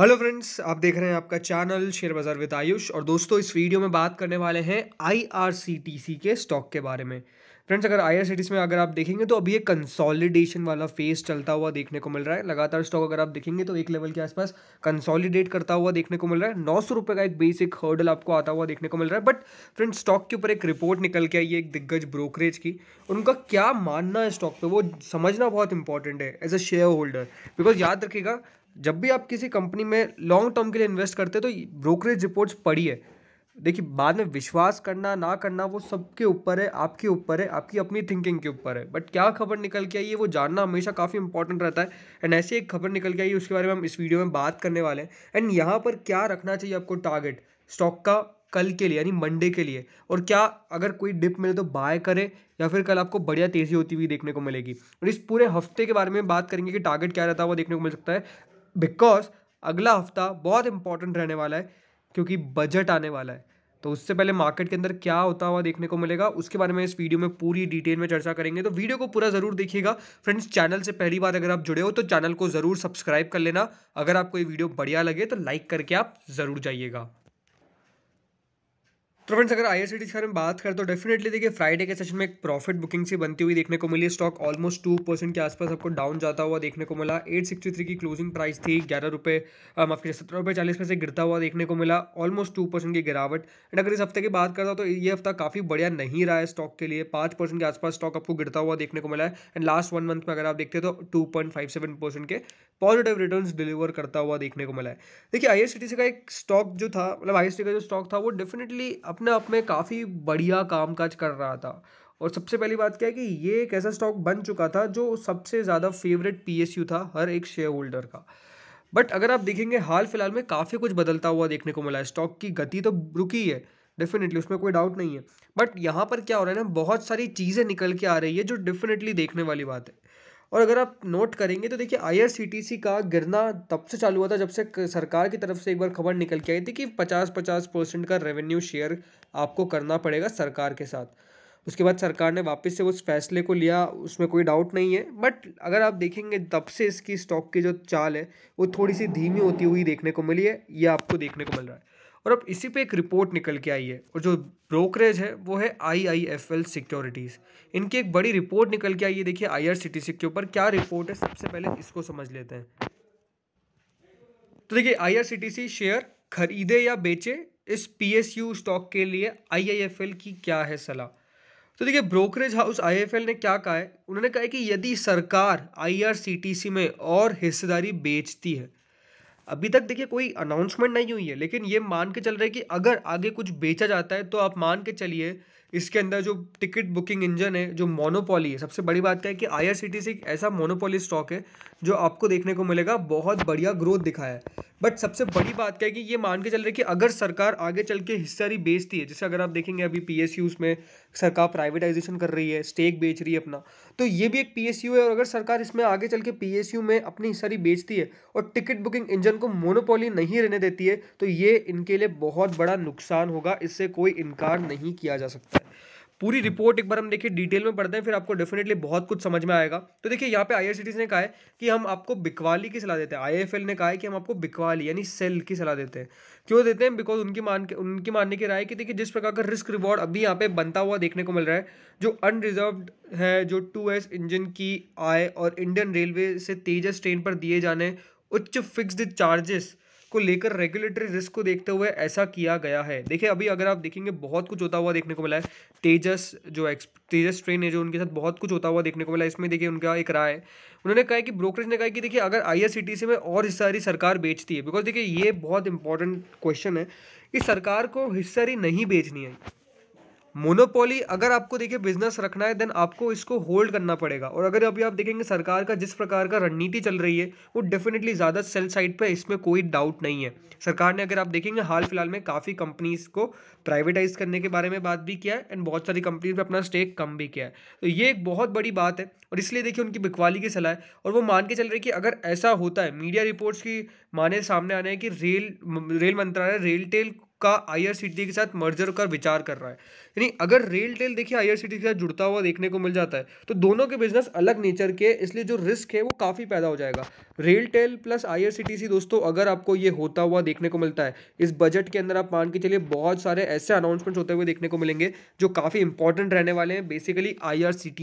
hello friends आप देख रहे हैं आपका चैनल शेयर बाज़ार विद आयुष और दोस्तों इस वीडियो में बात करने वाले हैं आईआरसीटीसी के स्टॉक के बारे में फ्रेंड्स अगर आईआरसीटीसी में अगर आप देखेंगे तो अभी एक कंसोलिडेशन वाला फेज चलता हुआ देखने को मिल रहा है लगातार स्टॉक अगर आप देखेंगे तो एक लेवल के आसपास कंसोलिडेट करता हुआ देखने को मिल रहा है नौ सौ का एक बेसिक हर्डल आपको आता हुआ देखने को मिल रहा है बट फ्रेंड्स स्टॉक के ऊपर एक रिपोर्ट निकल के आई है एक दिग्गज ब्रोकरेज की उनका क्या मानना है स्टॉक पर वो समझना बहुत इंपॉर्टेंट है as a share holder because याद रखेगा जब भी आप किसी कंपनी में लॉन्ग टर्म के लिए इन्वेस्ट करते हैं तो ब्रोकरेज रिपोर्ट्स पढ़िए देखिए बाद में विश्वास करना ना करना वो सबके ऊपर है आपके ऊपर है आपकी अपनी थिंकिंग के ऊपर है बट क्या खबर निकल के आई है वो जानना हमेशा काफ़ी इंपॉर्टेंट रहता है एंड ऐसी एक खबर निकल के आई है उसके बारे में हम इस वीडियो में बात करने वाले हैं एंड यहाँ पर क्या रखना चाहिए आपको टारगेट स्टॉक का कल के लिए यानी मंडे के लिए और क्या अगर कोई डिप मिले तो बाय करें या फिर कल आपको बढ़िया तेज़ी होती हुई देखने को मिलेगी और इस पूरे हफ्ते के बारे में बात करेंगे कि टारगेट क्या रहता है वो देखने को मिल सकता है बिकॉज अगला हफ्ता बहुत इंपॉर्टेंट रहने वाला है क्योंकि बजट आने वाला है तो उससे पहले मार्केट के अंदर क्या होता हुआ देखने को मिलेगा उसके बारे में इस वीडियो में पूरी डिटेल में चर्चा करेंगे तो वीडियो को पूरा ज़रूर देखिएगा फ्रेंड्स चैनल से पहली बार अगर आप जुड़े हो तो चैनल को ज़रूर सब्सक्राइब कर लेना अगर आपको ये वीडियो बढ़िया लगे तो लाइक करके आप ज़रूर जाइएगा तो फ्रेंड्स अगर आई के बारे में बात करें तो डेफिनेटली देखिए फ्राइडे के सेशन में एक प्रॉफिट बुकिंग से बनती हुई देखने को मिली स्टॉक ऑलमोस्ट टू परसेंट के आसपास आपको डाउन जाता हुआ देखने को मिला एट सिक्सटी थ्री की क्लोजिंग प्राइस थी ग्यारह रुपये माफ कीजिए सत्रह रुपये चालीस पैसे गिरता हुआ देखने को मिला ऑलमोस्ट टू परसेंट की गिरावट एंड अगर इस हफ्ते की बात करता तो ये हफ्ता काफ़ी बढ़िया नहीं रहा है स्टॉक के लिए पाँच परसेंट के आसपास स्टॉक आपको गिरता हुआ देखने को मिला है एंड लास्ट वन मंथ में अगर आप देखते तो two point five seven percent के पॉजिटिव रिटर्न डिलीवर करता हुआ देखने को मिला है देखिए आई का एक स्टॉक जो था मतलब आई का जो स्टॉक था वो डेफिनेटली अपने आप में काफ़ी बढ़िया काम काज कर रहा था और सबसे पहली बात क्या है कि ये एक ऐसा स्टॉक बन चुका था जो सबसे ज़्यादा फेवरेट पी था हर एक शेयर होल्डर का बट अगर आप देखेंगे हाल फिलहाल में काफ़ी कुछ बदलता हुआ देखने को मिला है स्टॉक की गति तो रुकी है डेफिनेटली उसमें कोई डाउट नहीं है बट यहाँ पर क्या हो रहा है ना बहुत सारी चीज़ें निकल के आ रही है जो डेफिनेटली देखने वाली बात है और अगर आप नोट करेंगे तो देखिए आईआरसीटीसी का गिरना तब से चालू हुआ था जब से सरकार की तरफ से एक बार खबर निकल के आई थी कि पचास पचास परसेंट का रेवेन्यू शेयर आपको करना पड़ेगा सरकार के साथ उसके बाद सरकार ने वापस से उस फैसले को लिया उसमें कोई डाउट नहीं है बट अगर आप देखेंगे तब से इसकी स्टॉक की जो चाल है वो थोड़ी सी धीमी होती हुई देखने को मिली है ये आपको देखने को मिल रहा है और अब इसी पे एक रिपोर्ट निकल के आई है और जो ब्रोकरेज है वो है I I F L securities इनकी एक बड़ी रिपोर्ट निकल के आई है देखिए आई आर सी टी सी के ऊपर क्या रिपोर्ट है सबसे पहले इसको समझ लेते हैं तो देखिए I R C T C share खरीदे या बेचे इस पी एस यू स्टॉक के लिए आई आई एफ एल की क्या है सलाह तो देखिए brokerage house I F L ने क्या कहा है उन्होंने कहा है कि यदि सरकार आई आर सी टी सी में और हिस्सेदारी बेचती है अभी तक देखिए कोई अनाउंसमेंट नहीं हुई है लेकिन ये मान के चल रहा है कि अगर आगे कुछ बेचा जाता है तो आप मान के चलिए इसके अंदर जो टिकट बुकिंग इंजन है जो मोनोपोली है सबसे बड़ी बात क्या है कि आई आर सी टी एक ऐसा मोनोपोली स्टॉक है जो आपको देखने को मिलेगा बहुत बढ़िया ग्रोथ दिखाया है बट सबसे बड़ी बात क्या है कि ये मान के चल रही है कि अगर सरकार आगे चल के हिस्सेदारी बेचती है जैसे अगर आप देखेंगे अभी पी एस में सरकार प्राइवेटाइजेशन कर रही है स्टेक बेच रही है अपना तो ये भी एक पी एस यू है और अगर सरकार इसमें आगे चल के पी एस यू में अपनी हिस्सेदारी बेचती है और टिकट बुकिंग इंजन को मोनोपोली नहीं रहने देती है तो ये इनके लिए बहुत बड़ा नुकसान होगा इससे कोई इनकार नहीं किया जा सकता है पूरी रिपोर्ट एक बार हम देखिए डिटेल में पढ़ते हैं फिर आपको डेफिनेटली बहुत कुछ समझ में आएगा तो देखिए यहाँ पे आई ने कहा है कि हम आपको बिकवाली की सलाह देते हैं आई ने कहा है कि हम आपको बिकवाली यानी सेल की सलाह देते हैं क्यों देते हैं बिकॉज उनकी मान के उनकी मानने की राय कि देखिए जिस प्रकार का रिस्क रिवॉर्ड अभी यहाँ पे बनता हुआ देखने को मिल रहा है जो अनरिजर्व है जो टू इंजन की आय और इंडियन रेलवे से तेजस ट्रेन पर दिए जाने उच्च फिक्सड चार्जेस को लेकर रेगुलेटरी रिस्क को देखते हुए ऐसा किया गया है देखिए अभी अगर आप देखेंगे बहुत कुछ होता हुआ देखने को मिला है तेजस जो एक्स तेजस ट्रेन है जो उनके साथ बहुत कुछ होता हुआ देखने को मिला है इसमें देखिए उनका एक राय उन्होंने कहा कि ब्रोकरेज ने कहा कि देखिए अगर आई में और हिस्सारी सरकार बेचती है बिकॉज देखिए ये बहुत इंपॉर्टेंट क्वेश्चन है कि सरकार को हिस्सारी नहीं बेचनी है मोनोपोली अगर आपको देखिए बिजनेस रखना है देन आपको इसको होल्ड करना पड़ेगा और अगर अभी आप देखेंगे सरकार का जिस प्रकार का रणनीति चल रही है वो डेफिनेटली ज़्यादा सेल साइड पे इसमें कोई डाउट नहीं है सरकार ने अगर आप देखेंगे हाल फिलहाल में काफ़ी कंपनीज को प्राइवेटाइज करने के बारे में बात भी किया है एंड बहुत सारी कंपनीज में अपना स्टेक कम भी किया है तो ये एक बहुत बड़ी बात है और इसलिए देखिए उनकी बिकवाली की सलाह है और वो मान के चल रही है कि अगर ऐसा होता है मीडिया रिपोर्ट्स की माने सामने आने हैं कि रेल रेल मंत्रालय रेल टेल का आई के साथ मर्जर का विचार कर रहा है यानी अगर रेल टेल देखिए टी के साथ जुड़ता हुआ देखने को मिल जाता है तो दोनों के बिजनेस अलग नेचर के इसलिए जो रिस्क है वो काफ़ी पैदा हो जाएगा रेल टेल प्लस सी दोस्तों अगर आपको ये होता हुआ देखने को मिलता है इस बजट के अंदर आप मान के चलिए बहुत सारे ऐसे अनाउंसमेंट्स होते हुए देखने को मिलेंगे जो काफ़ी इंपॉर्टेंट रहने वाले हैं बेसिकली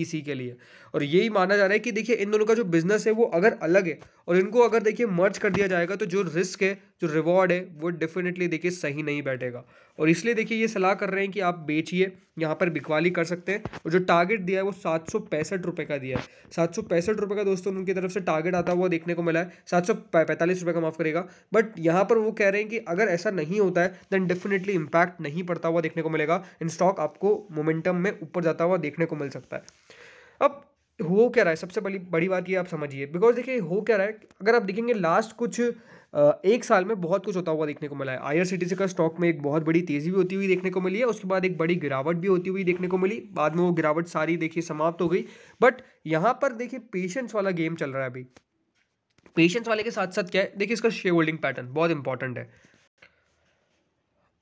सी के लिए और यही माना जा रहा है कि देखिए इन दोनों का जो बिजनेस है वो अगर अलग है और इनको अगर देखिए मर्ज कर दिया जाएगा तो जो रिस्क है जो रिवॉर्ड है वो डेफिनेटली देखिए सही नहीं नहीं बैठेगा और इसलिए देखिए ये सलाह कर रहे हैं कि आप बेचिए यहाँ पर बिकवाली कर सकते हैं और जो टारगेट दिया है वो सात सौ पैंसठ रुपये का दिया है सात सौ पैंसठ रुपये का दोस्तों उनकी तरफ से टारगेट आता हुआ देखने को मिला है सात सौ पैंतालीस रुपये का माफ़ करेगा बट यहाँ पर वो कह रहे हैं कि अगर ऐसा नहीं होता है देन डेफिनेटली इम्पैक्ट नहीं पड़ता हुआ देखने को मिलेगा इन स्टॉक आपको मोमेंटम में ऊपर जाता हुआ देखने को मिल सकता है अब हो क्या रहा है सबसे बड़ी बड़ी बात ये आप समझिए बिकॉज देखिए हो क्या रहा है अगर आप देखेंगे लास्ट कुछ एक साल में बहुत कुछ होता हुआ देखने को मिला है आई का स्टॉक में एक बहुत बड़ी तेज़ी भी होती हुई देखने को मिली है उसके बाद एक बड़ी गिरावट भी होती हुई देखने को मिली बाद में वो गिरावट सारी देखिए समाप्त हो गई बट यहाँ पर देखिए पेशेंस वाला गेम चल रहा है अभी पेशेंस वाले के साथ साथ क्या है देखिए इसका शेयर होल्डिंग पैटर्न बहुत इंपॉर्टेंट है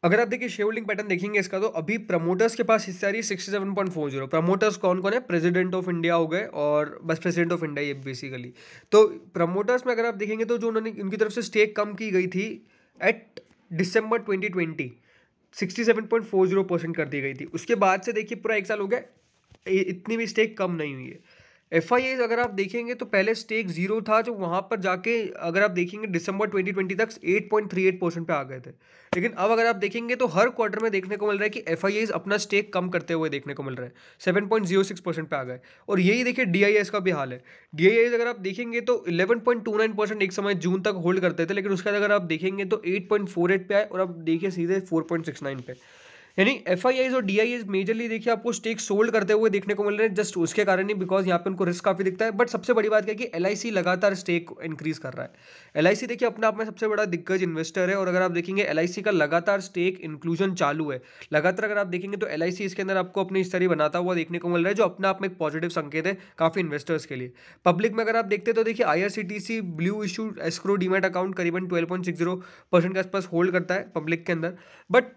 अगर आप देखिए शेयर होल्डिंग पैटर्न देखेंगे इसका तो अभी प्रमोटर्स के पास हिस्सा रही sixty seven point four zero promoters कौन कौन है प्रेसिडेंट ऑफ इंडिया हो गए और बस प्रेसिडेंट ऑफ इंडिया ये बेसिकली तो प्रमोटर्स में अगर आप देखेंगे तो जो उन्होंने उनकी तरफ से स्टेक कम की गई थी at December twenty twenty sixty seven point four zero percent कर दी गई थी उसके बाद से देखिए पूरा एक साल हो गया इतनी भी स्टेक कम नहीं हुई है एफ आई अगर आप देखेंगे तो पहले स्टेक जीरो था जो वहाँ पर जाके अगर आप देखेंगे दिसंबर 2020 तक 8.38 परसेंट पे आ गए थे लेकिन अब अगर आप देखेंगे तो हर क्वार्टर में देखने को मिल रहा है कि एफ आई अपना स्टेक कम करते हुए देखने को मिल रहा है seven point zero six percent पे आ गए और यही देखिए डी आई एस का भी हाल है डी आई एज अगर आप देखेंगे तो eleven point two nine percent एक समय जून तक होल्ड करते थे लेकिन उसके बाद अगर आप देखेंगे तो एट पॉइंट फोर एट पे आए और आप देखिए सीधे फोर पॉइंट सिक्स नाइन पे यानी एफ आई आईज और डी आई मेजरली देखिए आपको स्टेक सोल्ड करते हुए देखने को मिल रहे हैं जस्ट उसके कारण ही बिकॉज यहाँ पे उनको रिस्क काफ़ी दिखता है बट सबसे बड़ी बात क्या कि एल लगातार स्टेक इंक्रीज कर रहा है एल देखिए अपने आप में सबसे बड़ा दिग्गज इन्वेस्टर है और अगर आप देखेंगे एल का लगातार स्टेक इंक्लूजन चालू है लगातार अगर आप देखेंगे तो एल इसके अंदर आपको अपनी स्तरी बनाता हुआ देखने को मिल रहा है जो अपने आप में एक पॉजिटिव संकेत है काफ़ी इन्वेस्टर्स के लिए पब्लिक में अगर आप देखते तो देखिए आई ब्लू इशू एस्क्रो डीमेट अकाउंट करीबन ट्वेल्व के आसपास होल्ड करता है पब्लिक के अंदर बट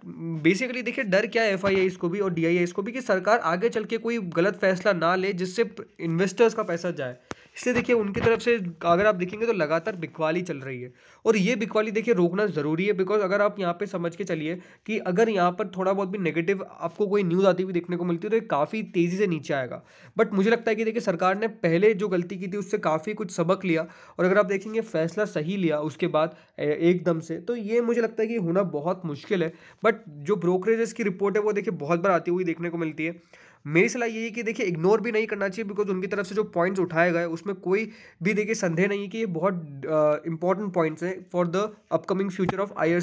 बेसिकली देखिए डर क्या है एफ को भी और डी को भी कि सरकार आगे चल के कोई गलत फैसला ना ले जिससे इन्वेस्टर्स का पैसा जाए इसलिए देखिए उनकी तरफ से अगर आप देखेंगे तो लगातार बिकवाली चल रही है और ये बिकवाली देखिए रोकना ज़रूरी है बिकॉज अगर आप यहाँ पे समझ के चलिए कि अगर यहाँ पर थोड़ा बहुत भी नेगेटिव आपको कोई न्यूज़ आती हुई देखने को मिलती है तो ये काफ़ी तेज़ी से नीचे आएगा बट मुझे लगता है कि देखिए सरकार ने पहले जो गलती की थी उससे काफ़ी कुछ सबक लिया और अगर आप देखेंगे फैसला सही लिया उसके बाद एकदम से तो ये मुझे लगता है कि होना बहुत मुश्किल है बट जो ब्रोकरेजेस की रिपोर्ट है वो देखिए बहुत बार आती हुई देखने को मिलती है मेरी सलाह यही है कि देखिए इग्नोर भी नहीं करना चाहिए बिकॉज उनकी तरफ से जो पॉइंट्स उठाए गए उसमें कोई भी देखिए संदेह नहीं है कि ये बहुत इंपॉर्टेंट पॉइंट्स हैं for the upcoming future of I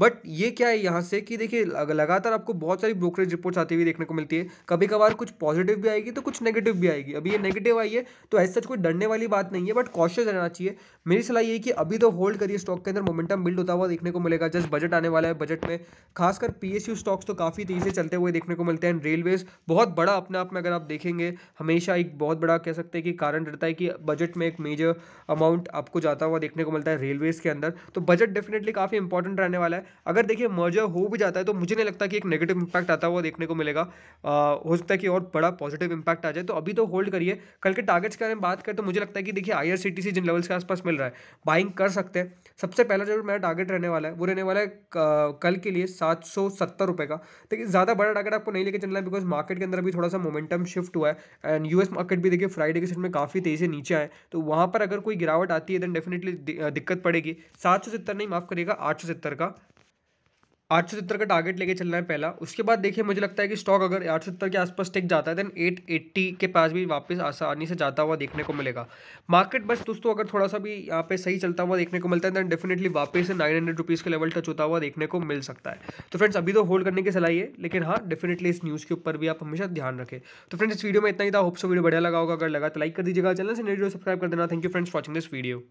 but ये क्या है यहाँ से कि देखिए लगातार आपको बहुत सारी ब्रोकरेज रिपोर्ट्स आती हुई देखने को मिलती है कभी कभार कुछ पॉजिटिव भी आएगी तो कुछ नेगेटिव भी आएगी अभी ये नेगेटिव आई है तो ऐसा कोई डरने वाली बात नहीं है बट कॉशियस रहना चाहिए मेरी सलाह ये है कि अभी तो होल्ड करिए स्टॉक के अंदर मोमेंटम बिल्ड होता हुआ देखने को मिलेगा जस्ट बजट आने वाला है बजट में खासकर पीएसयू स्टॉक्स तो काफ़ी तेजी से चलते हुए देखने को मिलते हैं रेलवेज बहुत बड़ा अपने आप में अगर आप देखेंगे हमेशा एक बहुत बड़ा कह सकते हैं कि कारण रहता है कि बजट में एक मेजर अमाउंट आपको जाता हुआ देखने को मिलता है रेलवेज़ के अंदर तो बजट डेफिनेटली काफ़ी इंपॉर्टेंट रहने वाला है अगर देखिए मर्जर हो भी जाता है तो मुझे नहीं लगता कि एक नेगेटिव इंपैक्ट आता हुआ देखने को मिलेगा आ, हो सकता है कि और बड़ा पॉजिटिव इंपैक्ट आ जाए तो अभी तो होल्ड करिए कल के टारगेट्स के बारे में बात करें तो मुझे लगता है कि देखिए आई जिन लेवल्स के आसपास मिल रहा है बाइंग कर सकते हैं सबसे पहला जो मेरा टारगेट रहने वाला है वो रहने वाला है कल के लिए सात सौ सत्तर रुपये का देखिए ज़्यादा बड़ा टारगेट आपको नहीं लेके चलना है बिकॉज मार्केट मार्केट के अंदर अभी थोड़ा सा मोमेंटम शिफ्ट हुआ है एंड यूएस मार्केट भी देखिए फ्राइडे के सेट में काफ़ी तेज़ी से नीचे आए तो वहाँ पर अगर कोई गिरावट आती है देन डेफिनेटली दिक्कत पड़ेगी सात सौ सत्तर नहीं माफ़ करिएगा आठ सौ सत्तर का आठ सौ सत्तर का टारगेट लेके चलना है पहला उसके बाद देखिए मुझे लगता है कि स्टॉक अगर आठ सौ सत्तर के आसपास टिक जाता है देन एट एट्टी के पास भी वापस आसानी से जाता हुआ देखने को मिलेगा मार्केट बस दोस्तों अगर थोड़ा सा भी यहाँ पे सही चलता हुआ देखने को मिलता है देन डेफिनेटली वापस से नाइन हंड्रेड रुपीज़ का लेवल टच होता हुआ देखने को मिल सकता है तो फ्रेंड्स अभी तो होल्ड करने की सलाह है लेकिन हाँ डेफिनेटली इस न्यूज़ के ऊपर भी आप हमेशा ध्यान रखें तो फ्रेंड्स इस वीडियो में इतना ही था होप्स वीडियो बढ़िया लगा होगा अगर लगा तो लाइक कर दीजिएगा चैनल से वीडियो सब्सक्राइब तो कर देना thank you friends watching this video